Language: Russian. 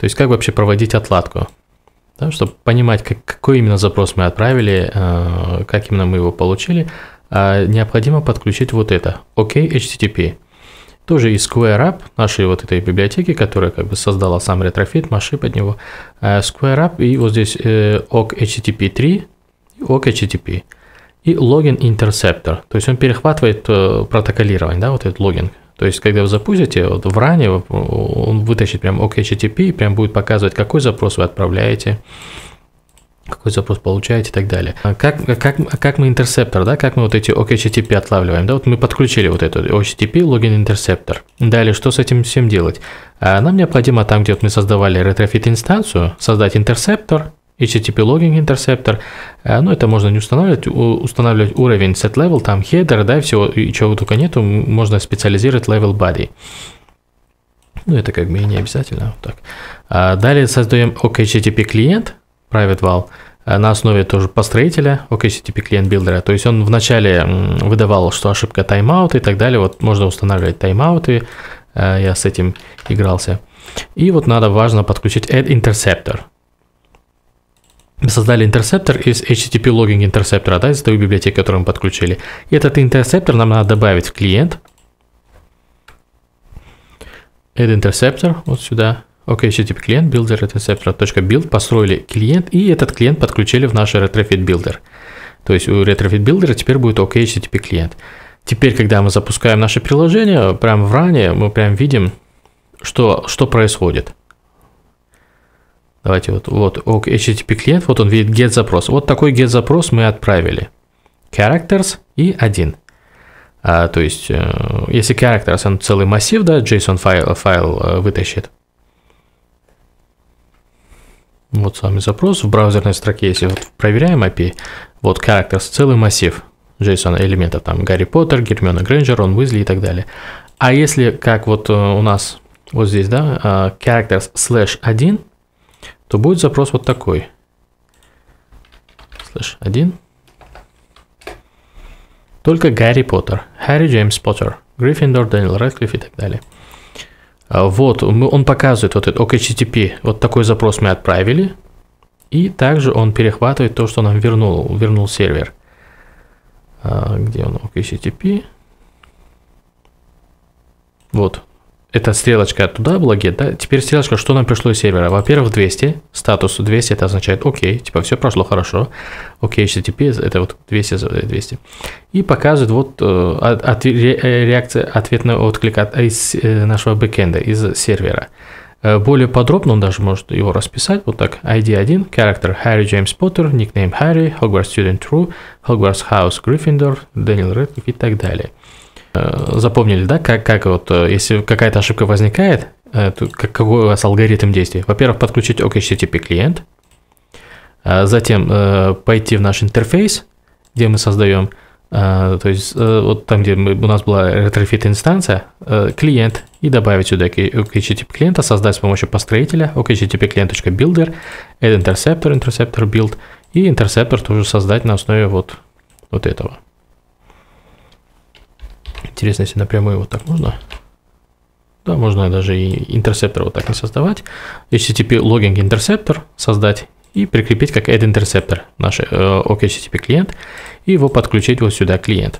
То есть как вообще проводить отладку, да, чтобы понимать, как, какой именно запрос мы отправили, э, как именно мы его получили, э, необходимо подключить вот это, OK HTTP. Тоже из Square SquareUp, нашей вот этой библиотеки, которая как бы создала сам ретрофит, маши под него, э, SquareUp и вот здесь э, OK HTTP 3, OK HTTP и логин интерсептор. То есть он перехватывает э, протоколирование, да, вот этот логинг. То есть, когда вы запустите, вот в ране э, он вытащит прям OK и прям будет показывать, какой запрос вы отправляете, какой запрос получаете и так далее. А как, как, как мы интерсептор, да, как мы вот эти OKHTTP отлавливаем, да, вот мы подключили вот этот OHTTP логин интерсептор. Далее, что с этим всем делать? А, нам необходимо там, где вот мы создавали ретрофит инстанцию, создать интерсептор, HTTP Logging интерсептор, э, ну это можно не устанавливать, устанавливать уровень set level, там header, да, и всего, и чего только нету, можно специализировать level body. Ну, это как бы не обязательно. Вот так. А далее создаем OKHTTP клиент, private val, э, на основе тоже построителя OKHTTP клиент билдера. То есть он вначале выдавал, что ошибка тайм-аут и так далее. Вот можно устанавливать тайм-ауты, э, я с этим игрался. И вот надо важно подключить add interceptor создали интерсептор из HTTP Logging интерсептора, да, из той библиотеки, которую мы подключили. И этот интерсептор нам надо добавить в клиент. Add interceptor вот сюда. OK, HTTP клиент, builder, точка build Построили клиент, и этот клиент подключили в наш retrofit builder. То есть у retrofit builder теперь будет OK, HTTP клиент. Теперь, когда мы запускаем наше приложение, прямо в ране мы прям видим, что, что происходит. Давайте вот, вот ок, HTTP клиент, вот он видит get запрос. Вот такой get запрос мы отправили. Characters и один, А, то есть, э, если characters, он целый массив, да, JSON файл, файл э, вытащит. Вот с вами запрос в браузерной строке, если вот проверяем API, вот characters, целый массив JSON элементов, там Гарри Поттер, Гермиона Грэнджер, он Уизли и так далее. А если, как вот э, у нас вот здесь, да, characters slash 1, то будет запрос вот такой. Слышь, один. Только Гарри Поттер, Харри Джеймс Поттер, Гриффиндор, Дэниел Редклифф и так далее. А, вот, он показывает вот этот OKHTTP, вот такой запрос мы отправили, и также он перехватывает то, что нам вернул, вернул сервер. А, где он? OKHTTP. Вот, эта стрелочка туда была get, да? Теперь стрелочка, что нам пришло из сервера? Во-первых, 200, статус 200, это означает окей, типа все прошло хорошо. Окей, HTTP, это вот 200, 200. И показывает вот э, от, э, реакция ответного отклика от, из э, нашего бэкенда, из сервера. более подробно он даже может его расписать, вот так, ID1, character Harry James Potter, nickname Harry, Hogwarts Student True, Hogwarts House Gryffindor, Daniel Radcliffe и так далее запомнили, да, как, как вот, э, если какая-то ошибка возникает, э, то какой у вас алгоритм действий? Во-первых, подключить OKHTTP клиент, а затем э, пойти в наш интерфейс, где мы создаем, то есть вот там, где мы, у нас была Retrofit инстанция, клиент, и добавить сюда OKHTTP клиента, создать с помощью построителя OKHTTP клиент.builder, add interceptor, interceptor build, и интерсептор тоже создать на основе вот, вот этого. Интересно, если напрямую вот так можно? Да, можно даже и интерсептор вот так не создавать. HTTP логинг интерсептор создать и прикрепить как add interceptor наш э, OKHTTP клиент и его подключить вот сюда клиент.